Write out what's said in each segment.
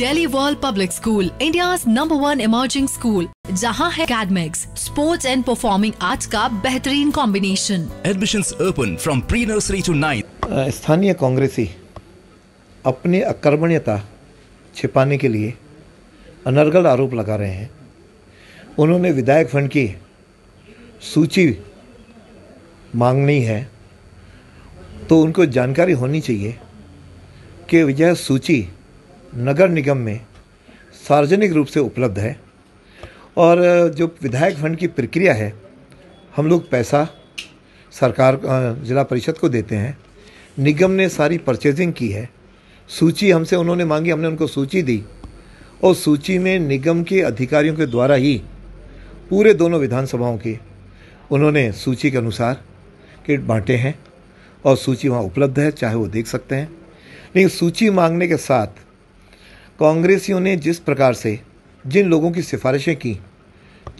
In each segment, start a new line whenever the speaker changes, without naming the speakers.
daily world public school India number one emerging school जहाँ है academics sports and performing arts का बेहतरीन combination admission open from pre nursery to ninth स्थानीय कांग्रेसी अपनी अकर्मण्यता छिपाने के लिए अनर्गल आरोप लगा रहे हैं उन्होंने विधायक फंड की सूची मांगनी है तो उनको जानकारी होनी चाहिए कि यह सूची नगर निगम में सार्वजनिक रूप से उपलब्ध है और जो विधायक फंड की प्रक्रिया है हम लोग पैसा सरकार ज़िला परिषद को देते हैं निगम ने सारी परचेजिंग की है सूची हमसे उन्होंने मांगी हमने उनको सूची दी और सूची में निगम के अधिकारियों के द्वारा ही पूरे दोनों विधानसभाओं के उन्होंने सूची के अनुसार किट बांटे हैं और सूची वहाँ उपलब्ध है चाहे वो देख सकते हैं लेकिन सूची मांगने के साथ कांग्रेसियों ने जिस प्रकार से जिन लोगों की सिफारिशें की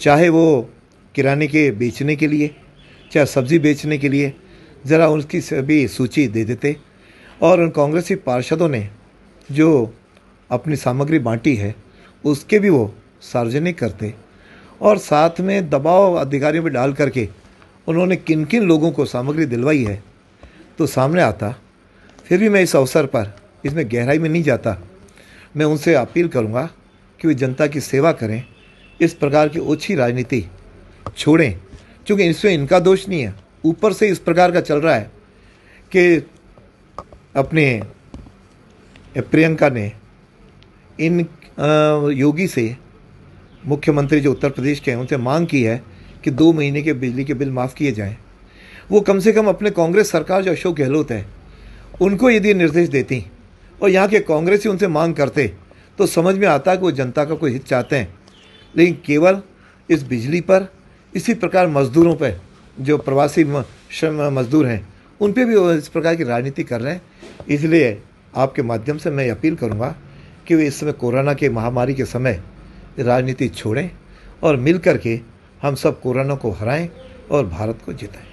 चाहे वो किराने के बेचने के लिए चाहे सब्ज़ी बेचने के लिए ज़रा उनकी सभी सूची दे देते और उन कांग्रेसी पार्षदों ने जो अपनी सामग्री बांटी है उसके भी वो सार्वजनिक करते और साथ में दबाव अधिकारियों पर डाल करके उन्होंने किन किन लोगों को सामग्री दिलवाई है तो सामने आता फिर भी मैं इस अवसर पर इसमें गहराई में नहीं जाता मैं उनसे अपील करूंगा कि वे जनता की सेवा करें इस प्रकार की ओछी राजनीति छोड़ें क्योंकि इसमें इनका दोष नहीं है ऊपर से इस प्रकार का चल रहा है कि अपने प्रियंका ने इन योगी से मुख्यमंत्री जो उत्तर प्रदेश के हैं उनसे मांग की है कि दो महीने के बिजली के बिल माफ़ किए जाएं वो कम से कम अपने कांग्रेस सरकार जो अशोक गहलोत है उनको यदि निर्देश देती और यहाँ के कांग्रेसी उनसे मांग करते तो समझ में आता कि वो जनता का कोई हित चाहते हैं लेकिन केवल इस बिजली पर इसी प्रकार मजदूरों पर जो प्रवासी मजदूर हैं उन पर भी इस प्रकार की राजनीति कर रहे हैं इसलिए आपके माध्यम से मैं अपील करूँगा कि वे इस समय कोरोना के महामारी के समय राजनीति छोड़ें और मिल के हम सब कोरोना को हराएं और भारत को जिताएं